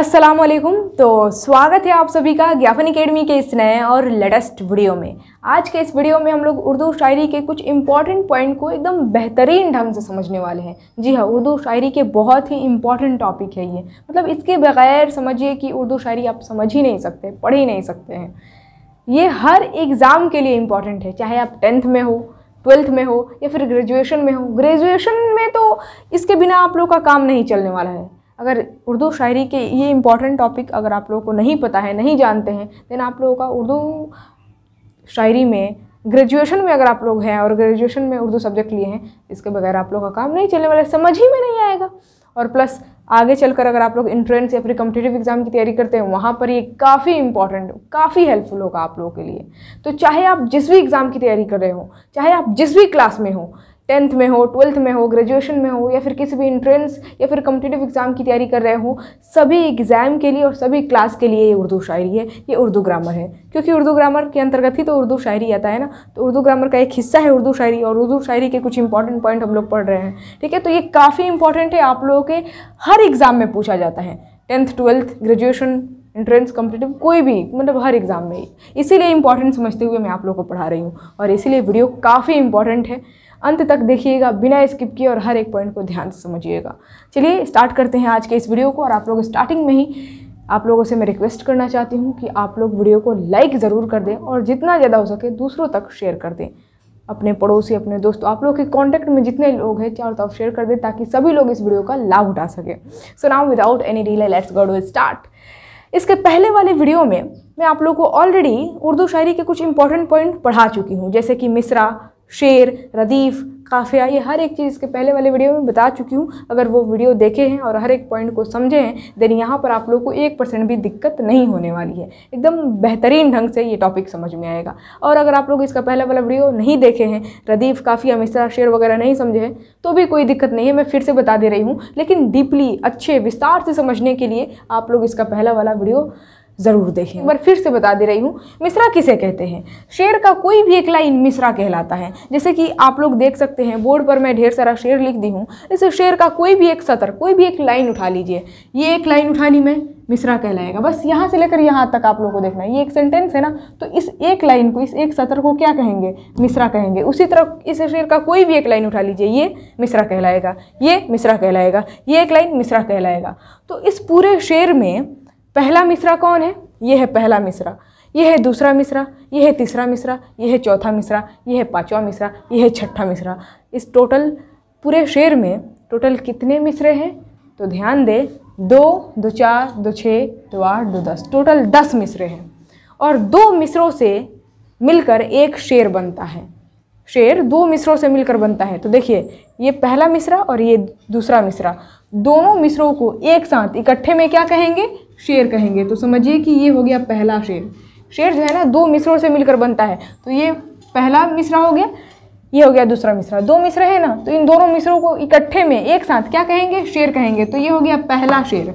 असलम तो स्वागत है आप सभी का ज्ञापन अकेडमी के इस नए और लेटेस्ट वीडियो में आज के इस वीडियो में हम लोग उर्दू शायरी के कुछ इंपॉर्टेंट पॉइंट को एकदम बेहतरीन ढंग से समझने वाले हैं जी हाँ उर्दू शायरी के बहुत ही इंपॉर्टेंट टॉपिक है ये मतलब इसके बगैर समझिए कि उर्दू शायरी आप समझ ही नहीं सकते पढ़ ही नहीं सकते हैं ये हर एग्ज़ाम के लिए इम्पॉर्टेंट है चाहे आप टेंथ में हो ट्वेल्थ में हो या फिर ग्रेजुएशन में हो ग्रेजुएशन में तो इसके बिना आप लोग का काम नहीं चलने वाला है अगर उर्दू शायरी के ये इम्पॉर्टेंट टॉपिक अगर आप लोगों को नहीं पता है नहीं जानते हैं देन आप लोगों का उर्दू शायरी में ग्रेजुएशन में अगर आप लोग हैं और ग्रेजुएशन में उर्दू सब्जेक्ट लिए हैं इसके बगैर आप लोगों का काम नहीं चलने वाला समझ ही में नहीं आएगा और प्लस आगे चलकर अगर आप लोग इंट्रेंस या फिर कम्पिटेटिव एग्ज़ाम की तैयारी करते हैं वहाँ पर ये काफ़ी इंपॉर्टेंट काफ़ी हेल्पफुल होगा आप लोगों के लिए तो चाहे आप जिस भी एग्ज़ाम की तैयारी कर रहे हो चाहे आप जिस भी क्लास में हो टेंथ में हो ट्वेल्थ में हो ग्रेजुएशन में हो या फिर किसी भी इंट्रेंस या फिर कम्पिटेटिव एग्ज़ाम की तैयारी कर रहे हो सभी एग्ज़ाम के लिए और सभी क्लास के लिए ये उर्दू शायरी है ये उर्दू ग्रामर है क्योंकि उर्दू ग्रामर के अंतर्गत ही तो उर्दू शायरी आता है ना तो उर्दू ग्रामर का एक हिस्सा है उर्दू शायरी और उर्दू शायरी के कुछ इंपॉर्टेंट पॉइंट हम लोग पढ़ रहे हैं ठीक है तो ये काफ़ी इंपॉर्टेंट है आप लोगों के हर एग्ज़ाम में पूछा जाता है tenth twelfth graduation entrance competitive कोई भी मतलब हर एग्ज़ाम में इसीलिए इंपॉर्टेंट समझते हुए मैं आप लोगों को पढ़ा रही हूँ और इसीलिए वीडियो काफ़ी इंपॉर्टेंट है अंत तक देखिएगा बिना स्किप किए और हर एक पॉइंट को ध्यान से समझिएगा चलिए स्टार्ट करते हैं आज के इस वीडियो को और आप लोग स्टार्टिंग में ही आप लोगों से मैं रिक्वेस्ट करना चाहती हूँ कि आप लोग वीडियो को लाइक ज़रूर कर दें और जितना ज़्यादा हो सके दूसरों तक शेयर कर दें अपने पड़ोसी अपने दोस्तों आप लोग के कांटेक्ट में जितने लोग हैं चारों तरफ शेयर कर दें ताकि सभी लोग इस वीडियो का लाभ उठा सकें so now without any delay let's go to start इसके पहले वाले वीडियो में मैं आप लोगों को ऑलरेडी उर्दू शायरी के कुछ इंपॉर्टेंट पॉइंट पढ़ा चुकी हूँ जैसे कि मिसरा शेर रदीफ़ काफ़िया ये हर एक चीज़ के पहले वाले वीडियो में बता चुकी हूँ अगर वो वीडियो देखे हैं और हर एक पॉइंट को समझे हैं देन यहाँ पर आप लोग को एक परसेंट भी दिक्कत नहीं होने वाली है एकदम बेहतरीन ढंग से ये टॉपिक समझ में आएगा और अगर आप लोग इसका पहला वाला वीडियो नहीं देखे हैं रदीफ़ काफ़िया मिश्रा शेर वगैरह नहीं समझे हैं तो भी कोई दिक्कत नहीं है मैं फिर से बता दे रही हूँ लेकिन डीपली अच्छे विस्तार से समझने के लिए आप लोग इसका पहला वाला वीडियो ज़रूर देखें एक बार फिर से बता दे रही हूँ मिश्रा किसे कहते हैं शेर का कोई भी एक लाइन मिसरा कहलाता है जैसे कि आप लोग देख सकते हैं बोर्ड पर मैं ढेर सारा शेर लिख दी हूँ इस शेर का कोई भी एक सतर कोई भी एक लाइन उठा लीजिए ये एक लाइन उठानी मैं मिश्रा कहलाएगा बस यहाँ से लेकर यहाँ तक आप लोगों को देखना है ये एक सेंटेंस है ना तो इस एक लाइन को इस एक सतर को क्या कहेंगे मिश्रा कहेंगे उसी तरह इस शेर का कोई भी एक लाइन उठा लीजिए ये मिश्रा कहलाएगा ये मिश्रा कहलाएगा ये एक लाइन मिसरा कहलाएगा तो इस पूरे शेर में पहला मिसरा कौन है यह है पहला मिसरा यह है दूसरा मिसरा यह है तीसरा मिसरा यह है चौथा मिसरा यह है पाँचवा मिसरा यह है छठा मिसरा इस टोटल पूरे शेर में टोटल कितने मिसरे हैं तो ध्यान दें दो दो चार दो छः दो आठ दो दस टोटल दस मिसरे हैं और दो मिसरों से मिलकर एक शेर बनता है शेर दो मिसरों से मिलकर बनता है तो देखिए ये पहला मिसरा और ये दूसरा मिसरा दोनों मिसरों को एक साथ इकट्ठे में क्या कहेंगे शेर कहेंगे तो समझिए कि ये हो गया पहला शेर शेर जो है ना दो मिसरों से मिलकर बनता है तो ये पहला मिसरा हो गया ये हो गया दूसरा मिसरा दो मिसरे हैं ना तो इन दोनों मिसरों को इकट्ठे में एक साथ क्या कहेंगे शेर कहेंगे तो ये हो गया पहला शेर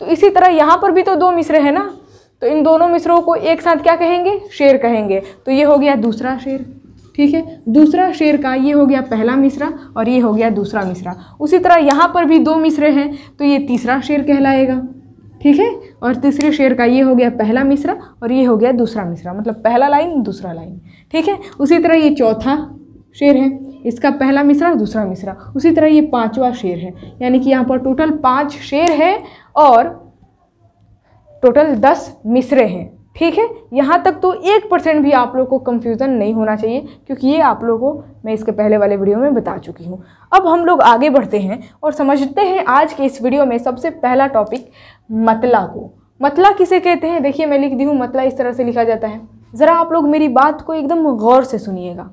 तो इसी तरह यहाँ पर भी तो दो मिसरे हैं ना तो इन दोनों मिसरों को एक साथ क्या कहेंगे शेर कहेंगे तो ये हो गया दूसरा शेर ठीक है दूसरा शेर का ये हो गया पहला मिसरा और ये हो गया दूसरा मिसरा उसी तरह यहाँ पर भी दो मिसरे हैं तो ये तीसरा शेर कहलाएगा ठीक है और तीसरे शेर का ये हो गया पहला मिसरा और ये हो गया दूसरा मिसरा मतलब पहला लाइन दूसरा लाइन ठीक है उसी तरह ये चौथा शेर है इसका पहला मिसरा दूसरा मिसरा उसी तरह ये पांचवा शेर है यानी कि यहाँ पर टोटल पांच शेर है और टोटल दस मिसरे हैं ठीक है यहाँ तक तो एक परसेंट भी आप लोग को कंफ्यूजन नहीं होना चाहिए क्योंकि ये आप लोगों को मैं इसके पहले वाले वीडियो में बता चुकी हूँ अब हम लोग आगे बढ़ते हैं और समझते हैं आज के इस वीडियो में सबसे पहला टॉपिक मतला को मतला किसे कहते हैं देखिए मैं लिख दी हूँ मतला इस तरह से लिखा जाता है ज़रा आप लोग मेरी बात को एकदम गौर से सुनिएगा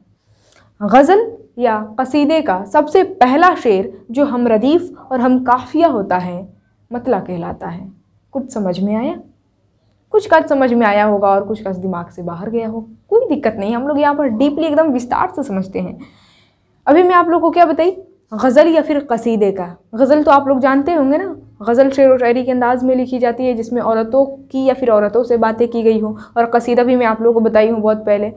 गज़ल या कसीदे का सबसे पहला शेर जो हम रदीफ़ और हम काफिया होता है मतला कहलाता है कुछ समझ में आया कुछ का समझ में आया होगा और कुछ का दिमाग से बाहर गया हो कोई दिक्कत नहीं हम लोग यहाँ पर डीपली एकदम विस्तार से समझते हैं अभी मैं आप लोग को क्या बताई गज़ल या फिर कसीदे का गज़ल तो आप लोग जानते होंगे ना गज़ल शेर व शायरी के अंदाज़ में लिखी जाती है जिसमें औरतों की या फिर औरतों से बातें की गई हो और कसीदा भी मैं आप लोगों को बताई हूँ बहुत पहले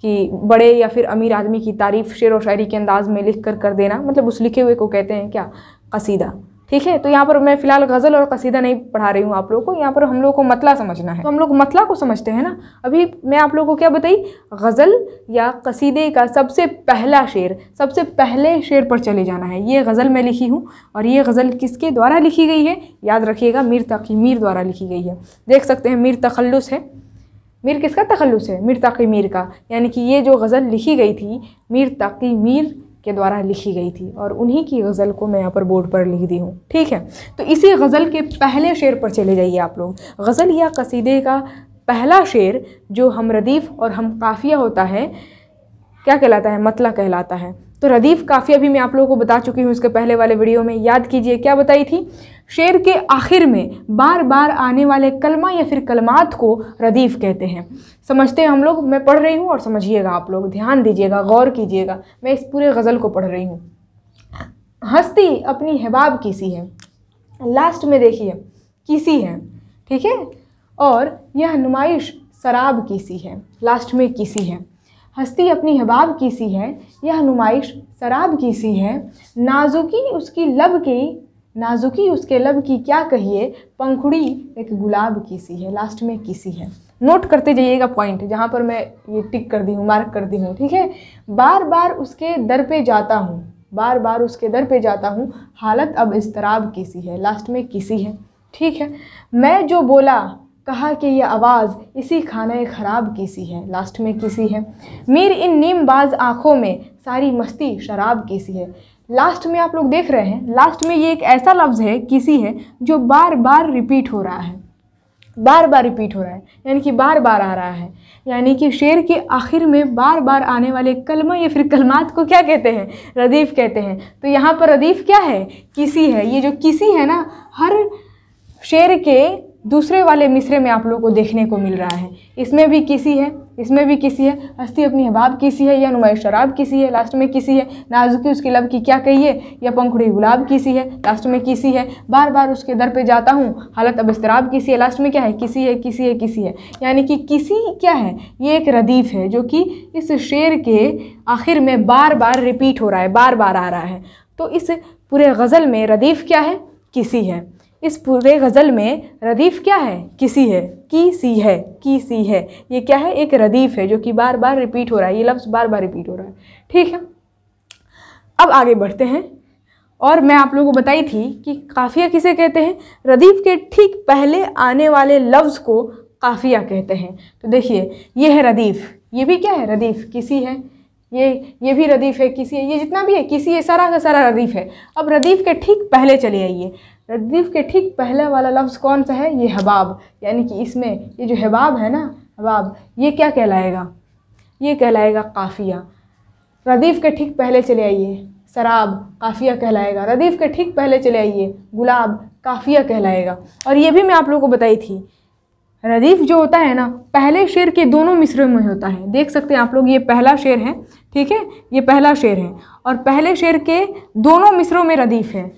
कि बड़े या फिर अमीर आदमी की तारीफ़ शेर व शायरी के अंदाज़ में लिख कर कर देना मतलब उस लिखे हुए को कहते हैं क्या कसीदा ठीक है तो यहाँ पर मैं फिलहाल गज़ल और कसीदा नहीं पढ़ा रही हूँ आप लोगों को यहाँ पर हम लोग को मतला समझना है तो हम लोग मतला को समझते हैं ना अभी मैं आप लोगों को क्या बताई गज़ल या कसीदे का सबसे पहला शेर सबसे पहले शेर पर चले जाना है ये गज़ल मैं लिखी हूँ और ये गज़ल किसके द्वारा लिखी गई है याद रखिएगा मीर तकी मीर द्वारा लिखी गई है देख सकते हैं मीर तखल्लुस है मीर किसका तखल्लुस है मीर तकी मीर का यानी कि ये जो गज़ल लिखी गई थी मीर तकी मीर के द्वारा लिखी गई थी और उन्हीं की गज़ल को मैं यहाँ पर बोर्ड पर लिख दी हूँ ठीक है तो इसी गज़ल के पहले शेर पर चले जाइए आप लोग गज़ल या कसीदे का पहला शेर जो हम रदीफ़ और हम काफ़िया होता है क्या कहलाता है मतला कहलाता है तो रदीफ़ काफ़ी अभी मैं आप लोगों को बता चुकी हूँ इसके पहले वाले वीडियो में याद कीजिए क्या बताई थी शेर के आखिर में बार बार आने वाले कलमा या फिर कलमात को रदीफ़ कहते हैं समझते हैं हम लोग मैं पढ़ रही हूँ और समझिएगा आप लोग ध्यान दीजिएगा गौर कीजिएगा मैं इस पूरे गज़ल को पढ़ रही हूँ हस्ती अपनी हबाब किसी है लास्ट में देखिए किसी है ठीक है और यह नुमाइश शराब किसी है लास्ट में किसी है हस्ती अपनी हबाब की सी है यह नुमाइश शराब की सी है नाजुकी उसकी लब की नाजुकी उसके लब की क्या कहिए पंखुड़ी एक गुलाब की सी है लास्ट में किसी है नोट करते जाइएगा पॉइंट जहाँ पर मैं ये टिक कर दी हूँ मार्क कर दी हूँ ठीक है बार बार उसके दर पे जाता हूँ बार बार उसके दर पे जाता हूँ हालत अब इस तराब की सी है लास्ट में किसी है ठीक है मैं जो बोला कहा कि यह आवाज़ इसी खाना ख़राब की सी है लास्ट में किसी है मीर इन नीम बाज आँखों में सारी मस्ती शराब की सी है लास्ट में आप लोग देख रहे हैं लास्ट में ये एक ऐसा लफ्ज़ है किसी है जो बार बार रिपीट हो रहा है बार बार रिपीट हो रहा है यानी कि बार बार आ रहा है यानी कि शेर के आखिर में बार बार आने वाले कलमा या फिर कलमात को क्या कहते हैं रदीफ़ कहते हैं तो यहाँ पर रदीफ़ क्या है किसी है ये जो किसी है ना हर शेर के दूसरे वाले मिसरे में आप लोग को देखने को मिल रहा है इसमें भी किसी है इसमें भी किसी है हस्ती अपनी हबाब किसी है या नुमाइश शराब किसी है लास्ट में किसी है नाजुकी उसकी लब की क्या कहिए या पंखुड़ी गुलाब किसी है लास्ट में किसी है बार बार उसके दर पे जाता हूँ हालत अब इसतराब किसी है लास्ट में क्या है किसी है किसी है किसी है यानी कि किसी क्या है ये एक रदीफ़ है जो कि इस शेर के आखिर में बार बार रिपीट हो रहा है बार बार आ रहा है तो इस पूरे गज़ल में रदीफ़ क्या है किसी है इस पूरे गज़ल में रदीफ़ क्या है किसी है की सी है की सी है ये क्या है एक रदीफ़ है जो कि बार बार रिपीट हो रहा है ये लफ्ज़ बार बार रिपीट हो रहा है ठीक है अब आगे बढ़ते हैं और मैं आप लोगों को बताई थी कि काफ़िया किसे कहते हैं रदीफ़ के ठीक पहले आने वाले लफ्ज़ को काफ़िया कहते हैं तो देखिए ये है रदीफ़ ये भी क्या है रदीफ़ किसी है ये ये भी रदीफ़ है किसी है ये जितना भी है किसी है सारा का सारा रदीफ़ है अब रदीफ़ के ठीक पहले चले आइए रद्दीफ के ठीक पहले वाला लफ्ज़ कौन सा है ये हबाब यानी कि इसमें ये जो हबाब है ना हबाब ये क्या कहलाएगा ये कहलाएगा काफ़िया रदीफ़ के ठीक पहले चले आइए शराब काफ़िया कहलाएगा रदीफ़ के ठीक पहले चले आइए गुलाब काफ़िया कहलाएगा और ये भी मैं आप लोगों को बताई थी रदीफ़ जो होता है ना पहले शेर के दोनों मिसरे में होता है देख सकते हैं आप लोग ये पहला शेर है ठीक है ये पहला शेर है और पहले शेर के दोनों मिसरों में रदीफ़ है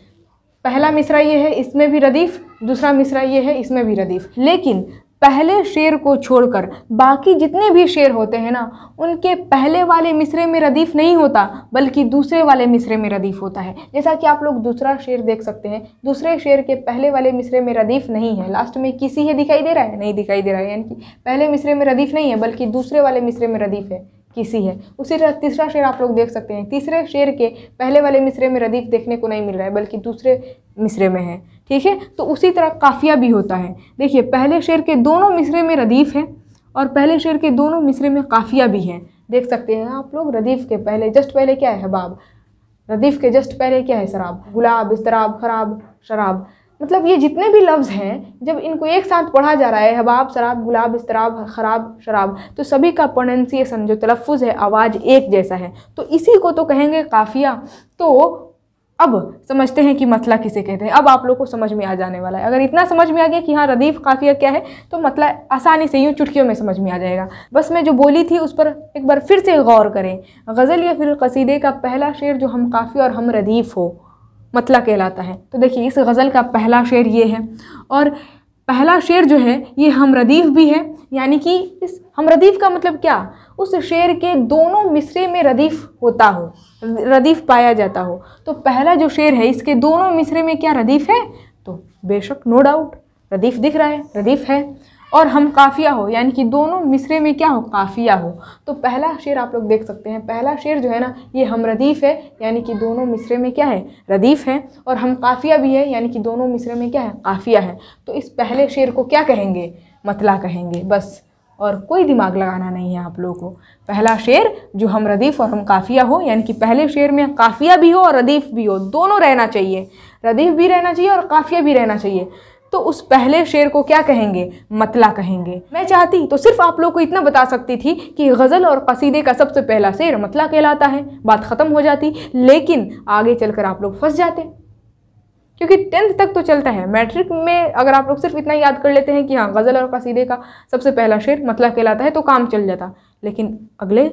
पहला मिसरा ये है इसमें भी रदीफ दूसरा मिसरा ये है इसमें भी रदीफ लेकिन पहले शेर को छोड़कर बाकी जितने भी शेर होते हैं ना उनके पहले वाले मिसरे में रदीफ़ नहीं होता बल्कि दूसरे वाले मिसरे में रदीफ़ होता है जैसा कि आप लोग दूसरा शेर देख सकते हैं दूसरे शेर के पहले वाले मिसरे में रदीफ़ नहीं है लास्ट में किसी है दिखाई दे रहा है नहीं दिखाई दे रहा है यानी कि पहले मिसरे में रदीफ़ नहीं है बल्कि दूसरे वाले मिसरे में रदीफ़ है किसी है उसी तरह तीसरा शेर आप लोग देख सकते हैं तीसरे शेर के पहले वाले मिसरे में रदीफ देखने को नहीं मिल रहा है बल्कि दूसरे मिसरे में है ठीक है तो उसी तरह काफिया भी होता है देखिए पहले शेर के दोनों मिसरे में रदीफ है और पहले शेर के दोनों मिसरे में काफिया भी है देख सकते हैं आप लोग रदीफ़ के पहले जस्ट पहले क्या है हबाब रदीफ़ के जस्ट पहले क्या है शराब गुलाब इसतराब खराब शराब मतलब ये जितने भी लफ्ज़ हैं जब इनको एक साथ पढ़ा जा रहा है हबाब शराब गुलाब इसराब खराब शराब तो सभी का प्रोनंसिएसन जो तलफ़ है आवाज़ एक जैसा है तो इसी को तो कहेंगे काफ़िया तो अब समझते हैं कि मतला किसे कहते हैं अब आप लोग को समझ में आ जाने वाला है अगर इतना समझ में आ गया कि हाँ रदीफ़ काफ़िया क्या है तो मतला आसानी से यूँ चुटकियों में समझ में आ जाएगा बस मैं जो बोली थी उस पर एक बार फिर से गौर करें गज़ल या फिर कसीदे का पहला शेर जो हम काफ़िया और हम रदीफ़ हो मतला कहलाता है तो देखिए इस गज़ल का पहला शेर ये है और पहला शेर जो है ये हमरदीफ भी है यानी कि इस हमरदीफ का मतलब क्या उस शेर के दोनों मिसरे में रदीफ़ होता हो रदीफ़ पाया जाता हो तो पहला जो शेर है इसके दोनों मिसरे में क्या रदीफ़ है तो बेशक नो डाउट रदीफ़ दिख रहा है रदीफ़ है और हम काफ़िया हो यानी कि दोनों मिसरे में क्या हो काफ़िया हो तो पहला शेर आप लोग देख सकते हैं पहला शेर जो है ना ये हम रदीफ़ है यानी कि दोनों मिसरे में क्या है रदीफ़ है और हम काफ़िया भी है यानी कि दोनों मिसरे में क्या है काफ़िया है तो इस पहले शेर को क्या कहेंगे मतला कहेंगे बस और कोई दिमाग लगाना नहीं है आप लोगों को पहला शेर जो हम रदीफ़ और हम काफ़िया हो यानी कि पहले शेर में काफ़िया भी हो और रदीफ़ भी हो दोनों रहना चाहिए रदीफ़ भी रहना चाहिए और काफ़िया भी रहना चाहिए तो उस पहले शेर को क्या कहेंगे मतला कहेंगे मैं चाहती तो सिर्फ आप लोग को इतना बता सकती थी कि गज़ल और कसीदे का सबसे पहला शेर मतला कहलाता है बात ख़त्म हो जाती लेकिन आगे चलकर आप लोग फंस जाते क्योंकि टेंथ तक तो चलता है मैट्रिक में अगर आप लोग सिर्फ इतना याद कर लेते हैं कि हाँ गज़ल और कसीदे का सबसे पहला शेर मतला कहलाता है तो काम चल जाता लेकिन अगले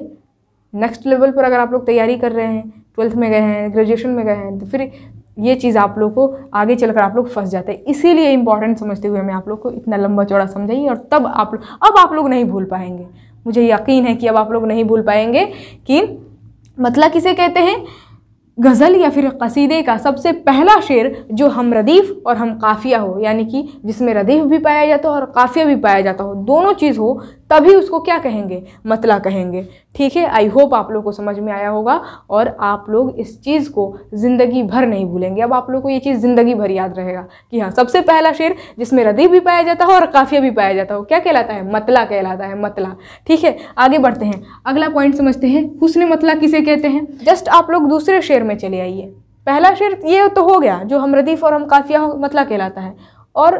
नेक्स्ट लेवल पर अगर आप लोग तैयारी कर रहे हैं ट्वेल्थ में गए हैं ग्रेजुएशन में गए हैं तो फिर ये चीज़ आप लोग को आगे चलकर आप लोग फंस जाते हैं इसीलिए इंपॉर्टेंट समझते हुए मैं आप लोग को इतना लंबा चौड़ा समझाई और तब आप लोग अब आप लोग नहीं भूल पाएंगे मुझे यकीन है कि अब आप लोग नहीं भूल पाएंगे कि मतला किसे कहते हैं गज़ल या फिर कसीदे का सबसे पहला शेर जो हम रदीफ़ और हम काफ़िया हो यानी कि जिसमें रदीफ़ भी पाया जाता हो और काफ़िया भी पाया जाता हो दोनों चीज़ हो तभी उसको क्या कहेंगे मतला कहेंगे ठीक है आई होप आप लोग को समझ में आया होगा और आप लोग इस चीज़ को ज़िंदगी भर नहीं भूलेंगे अब आप लोग को ये चीज़ ज़िंदगी भर याद रहेगा कि हाँ सबसे पहला शेर जिसमें रदीप भी पाया जाता हो और काफ़िया भी पाया जाता हो क्या कहलाता है मतला कहलाता है मतला ठीक है आगे बढ़ते हैं अगला पॉइंट समझते हैं हुसन मतला किसे कहते हैं जस्ट आप लोग दूसरे शेर में चले आइए पहला शेर ये तो हो गया जो हम रदीफ़ और हम काफ़िया मतला कहलाता है और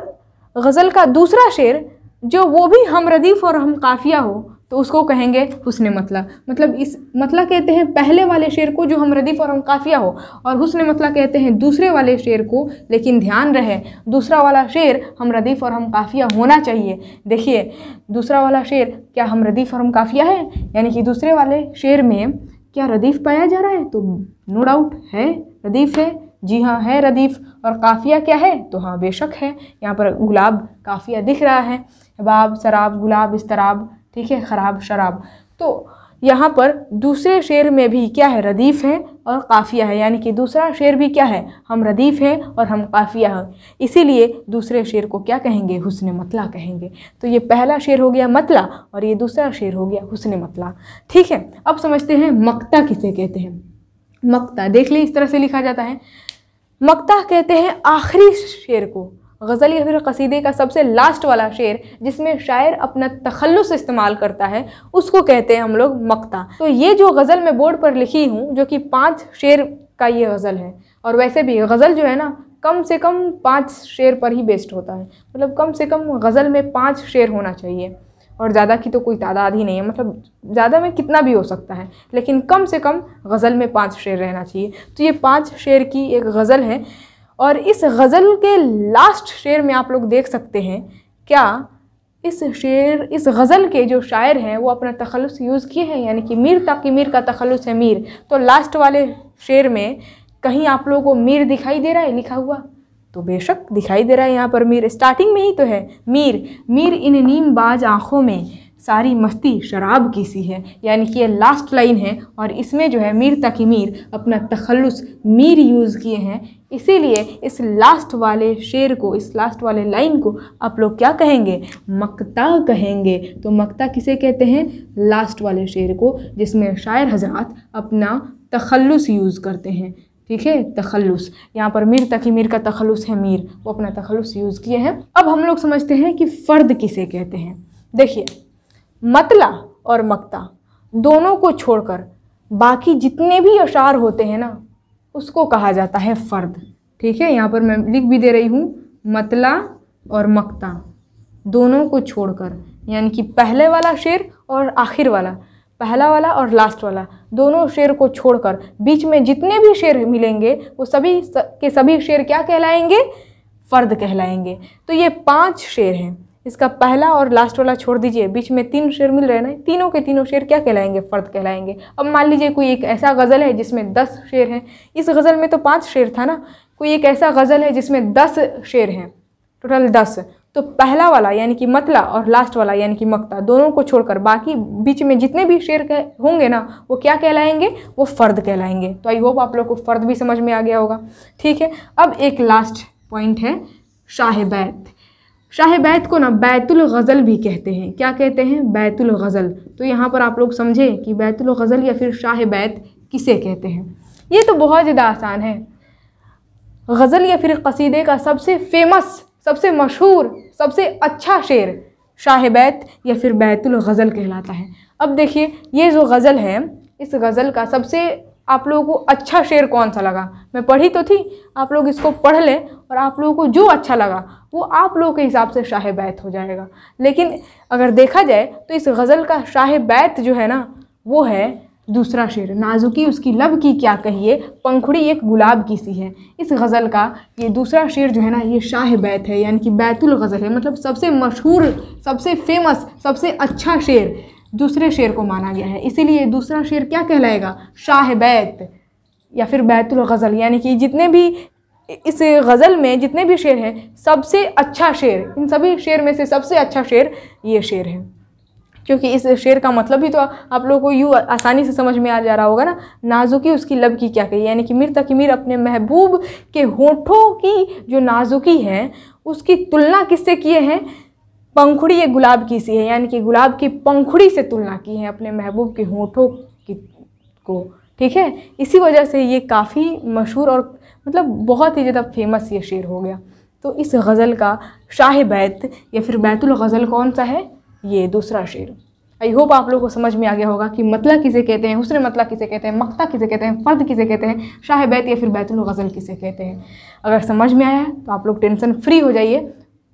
गज़ल का दूसरा शेर जो वो भी हम रदीफ़ और हम काफ़िया हो तो उसको कहेंगे हुसन मतला मतलब इस मतला कहते हैं पहले वाले शेर को जो हम रदीफ़ और हम काफ़िया हो और हुसन मतला कहते हैं दूसरे वाले शेर को लेकिन ध्यान रहे दूसरा वाला शेर हम रदीफ़ और हम काफ़िया होना चाहिए देखिए दूसरा वाला शेर क्या हम रदीफ़ और हम काफ़िया है यानी कि दूसरे वाले शेर में क्या रदीफ़ पाया जा रहा है तो नो डाउट है रदीफ़ है जी हाँ है रदीफ़ और काफ़िया क्या है तो हाँ बेशक है यहाँ पर गुलाब काफ़िया दिख रहा है अब शराब गुलाब इस्तराब ठीक है ख़राब शराब तो यहाँ पर दूसरे शेर में भी क्या है रदीफ़ है और काफ़िया है यानी कि दूसरा शेर भी क्या है हम रदीफ़ हैं और हम काफ़िया हैं इसीलिए दूसरे शेर को क्या कहेंगे हुसन मतला कहेंगे तो ये पहला शेर हो गया मतला और ये दूसरा शेर हो गया हुसन मतला ठीक है अब समझते हैं मक्ता किसे कहते हैं मक्ता देख लें इस तरह से लिखा जाता है मक्ता कहते हैं आखिरी शेर को गज़ल या फिर कसीदे का सबसे लास्ट वाला शेर जिसमें शायर अपना तखलस इस्तेमाल करता है उसको कहते हैं हम लोग मक्ता तो ये जो गज़ल मैं बोर्ड पर लिखी हूँ जो कि पाँच शेर का ये गज़ल है और वैसे भी गज़ल जो है ना कम से कम पाँच शेर पर ही बेस्ड होता है मतलब कम से कम गज़ल में पाँच शेर होना चाहिए और ज़्यादा की तो कोई तादाद ही नहीं है मतलब ज़्यादा में कितना भी हो सकता है लेकिन कम से कम गज़ल में पाँच शेर रहना चाहिए तो ये पाँच शेर की एक गज़ल है और इस गज़ल के लास्ट शेर में आप लोग देख सकते हैं क्या इस शेर इस गज़ल के जो शायर हैं वो अपना तखलस यूज़ किए हैं यानी कि मीर तक मीर का तखलस है मीर तो लास्ट वाले शेर में कहीं आप लोगों को मीर दिखाई दे रहा है लिखा हुआ तो बेशक दिखाई दे रहा है यहाँ पर मीर स्टार्टिंग में ही तो है मीर मीर इन नीम बाज आँखों में सारी मस्ती शराब की सी है यानी कि ये लास्ट लाइन है और इसमें जो है मीर तकी मीर अपना तखलस मीर यूज़ किए हैं इसीलिए इस लास्ट वाले शेर को इस लास्ट वाले लाइन को आप लोग क्या कहेंगे मक्ता कहेंगे तो मक्ता किसे कहते हैं लास्ट वाले शेर को जिसमें शायर हजरात अपना तखलस यूज़ करते हैं ठीक है तखलस यहाँ पर मीर तकी मीर का तखलस है मीर वो अपना तखलस यूज़ किए हैं अब हम लोग समझते हैं कि फ़र्द किसे कहते हैं देखिए मतला और मक्ता दोनों को छोड़कर बाकी जितने भी अशार होते हैं ना उसको कहा जाता है फ़र्द ठीक है यहाँ पर मैं लिख भी दे रही हूँ मतला और मक्ता दोनों को छोड़कर यानी कि पहले वाला शेर और आखिर वाला पहला वाला और लास्ट वाला दोनों शेर को छोड़कर बीच में जितने भी शेर मिलेंगे वो सभी के सभी शेर क्या कहलाएंगे फ़र्द कहलाएंगे तो ये पांच शेर हैं इसका पहला और लास्ट वाला छोड़ दीजिए बीच में तीन शेर मिल रहे ना तीनों के तीनों शेर क्या कहलाएंगे फ़र्द कहलाएंगे अब मान लीजिए कोई एक ऐसा गज़ल है जिसमें दस शेर हैं इस गज़ल में तो पाँच शेर था ना कोई एक ऐसा गज़ल है जिसमें दस शेर हैं टोटल दस तो पहला वाला यानी कि मतला और लास्ट वाला यानी कि मक्ता दोनों को छोड़कर बाकी बीच में जितने भी शेर कह होंगे ना वो क्या कहलाएंगे वो फ़र्द कहलाएंगे तो आई होप आप लोग को फ़र्द भी समझ में आ गया होगा ठीक है अब एक लास्ट पॉइंट है शाह बैत शाह बैत को ना बैतुल गज़ल भी कहते हैं क्या कहते हैं बैतुल गज़ल तो यहाँ पर आप लोग समझें कि बैतुल गज़ल या फिर शाह बैत किसे कहते हैं ये तो बहुत ज़्यादा आसान है गज़ल या फिर कसीदे का सबसे फेमस सबसे मशहूर सबसे अच्छा शेर शाह बैत या फिर बैतुल गज़ल कहलाता है अब देखिए ये जो गज़ल है इस गज़ल का सबसे आप लोगों को अच्छा शेर कौन सा लगा मैं पढ़ी तो थी आप लोग इसको पढ़ लें और आप लोगों को जो अच्छा लगा वो आप लोगों के हिसाब से शाह बैत हो जाएगा लेकिन अगर देखा जाए तो इस गज़ल का शाह बैत जो है ना वो है दूसरा शेर नाजुकी उसकी लब की क्या कहिए पंखुड़ी एक गुलाब की सी है इस गज़ल का ये दूसरा शेर जो है ना ये शाह बैत है यानी कि बैतुल गज़ल है मतलब सबसे मशहूर सबसे फेमस सबसे अच्छा शेर दूसरे शेर को माना गया है इसीलिए दूसरा शेर क्या कहलाएगा शाह बैत या फिर बैतुल गज़ल यानी कि जितने भी इस गज़ल में जितने भी शेर हैं सबसे अच्छा शेर इन सभी शेर में से सबसे अच्छा शेर ये शेर है क्योंकि इस शेर का मतलब भी तो आप लोगों को यूँ आसानी से समझ में आ जा रहा होगा ना नाजुकी उसकी लब की क्या कही यानी कि मीर तकमीर अपने महबूब के होठों की जो नाजुकी है उसकी तुलना किससे किए हैं पंखुड़ी ये गुलाब की सी है यानी कि गुलाब की पंखुड़ी से तुलना की है अपने महबूब के होठों की को ठीक है इसी वजह से ये काफ़ी मशहूर और मतलब बहुत ही ज़्यादा फेमस ये शेर हो गया तो इस गज़ल का शाह बैत या फिर बैतुल गज़ल कौन सा है ये दूसरा शेर आई होप आप लोगों को समझ में आ गया होगा कि मतला किसे कहते हैं हुसन मतला किसे कहते हैं मक्ता किसे कहते हैं फ़र्द किसे कहते हैं शाह बैत या फिर बैतुल गज़ल किसे कहते हैं अगर समझ में आया तो आप लोग टेंशन फ्री हो जाइए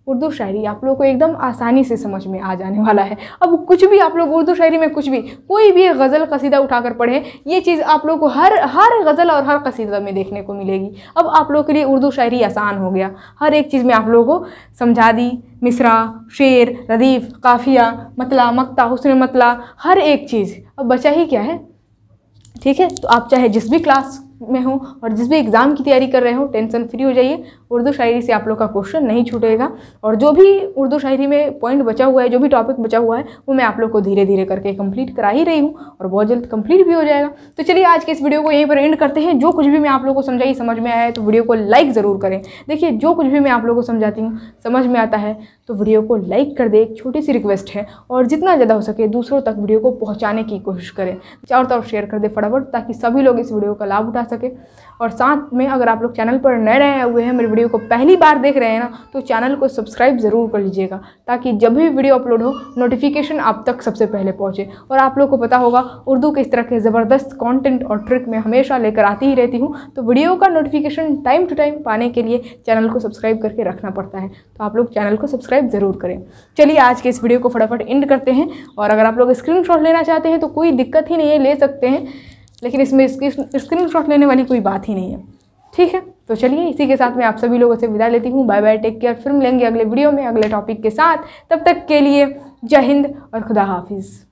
उर्दू शायरी आप लोग को एकदम आसानी से समझ में आ जाने वाला है अब कुछ भी आप लोग उर्दू शायरी में कुछ भी कोई भी गज़ल कसीदा उठाकर पढ़ें ये चीज़ आप लोग को हर हर गज़ल और हर कसीदा में देखने को मिलेगी अब आप लोगों के लिए उर्दू शायरी आसान हो गया हर एक चीज़ में आप लोगों को समझा दी मिसरा शेर रदीफ़ काफ़िया मतला मक्ता हुसन मतला हर एक चीज़ अब बचा ही क्या है ठीक है तो आप चाहे जिस भी क्लास में हो और जिस भी एग्ज़ाम की तैयारी कर रहे हो टेंशन फ्री हो जाइए उर्दू शायरी से आप लोग का क्वेश्चन नहीं छूटेगा और जो भी उर्दू शायरी में पॉइंट बचा हुआ है जो भी टॉपिक बचा हुआ है वो मैं आप लोग को धीरे धीरे करके कंप्लीट करा ही रही हूँ और बहुत जल्द कंप्लीट भी हो जाएगा तो चलिए आज के इस वीडियो को यहीं पर एंड करते हैं जो कुछ भी मैं आप लोग को समझाई समझ में आया है तो वीडियो को लाइक ज़रूर करें देखिए जो कुछ भी मैं आप लोग को समझाती हूँ समझ में आता है तो वीडियो को लाइक कर दे एक छोटी सी रिक्वेस्ट है और जितना ज़्यादा हो सके दूसरों तक वीडियो को पहुँचाने की कोशिश करें चारों तरफ शेयर कर दे फटाफट ताकि सभी लोग इस वीडियो का लाभ उठा सकें सके और साथ में अगर आप लोग चैनल पर नए रहे हुए हैं मेरे वीडियो को पहली बार देख रहे हैं ना तो चैनल को सब्सक्राइब ज़रूर कर लीजिएगा ताकि जब भी वीडियो अपलोड हो नोटिफिकेशन आप तक सबसे पहले पहुँचे और आप लोग को पता होगा उर्दू के इस तरह के ज़बरदस्त कॉन्टेंट और ट्रिक मैं हमेशा लेकर आती ही रहती हूँ तो वीडियो का नोटिफिकेशन टाइम टू टाइम पाने के लिए चैनल को सब्सक्राइब करके रखना पड़ता है तो आप लोग चैनल को सब्सक्राइब ज़रूर करें चलिए आज के इस वीडियो को फटाफट एंड करते हैं और अगर आप लोग स्क्रीन लेना चाहते हैं तो कोई दिक्कत ही नहीं है ले सकते हैं लेकिन इसमें इसकी स्क्रीन शॉट लेने वाली कोई बात ही नहीं है ठीक है तो चलिए इसी के साथ मैं आप सभी लोगों से विदा लेती हूँ बाय बाय टेक केयर फिर मिलेंगे अगले वीडियो में अगले टॉपिक के साथ तब तक के लिए जय हिंद और खुदा हाफिज़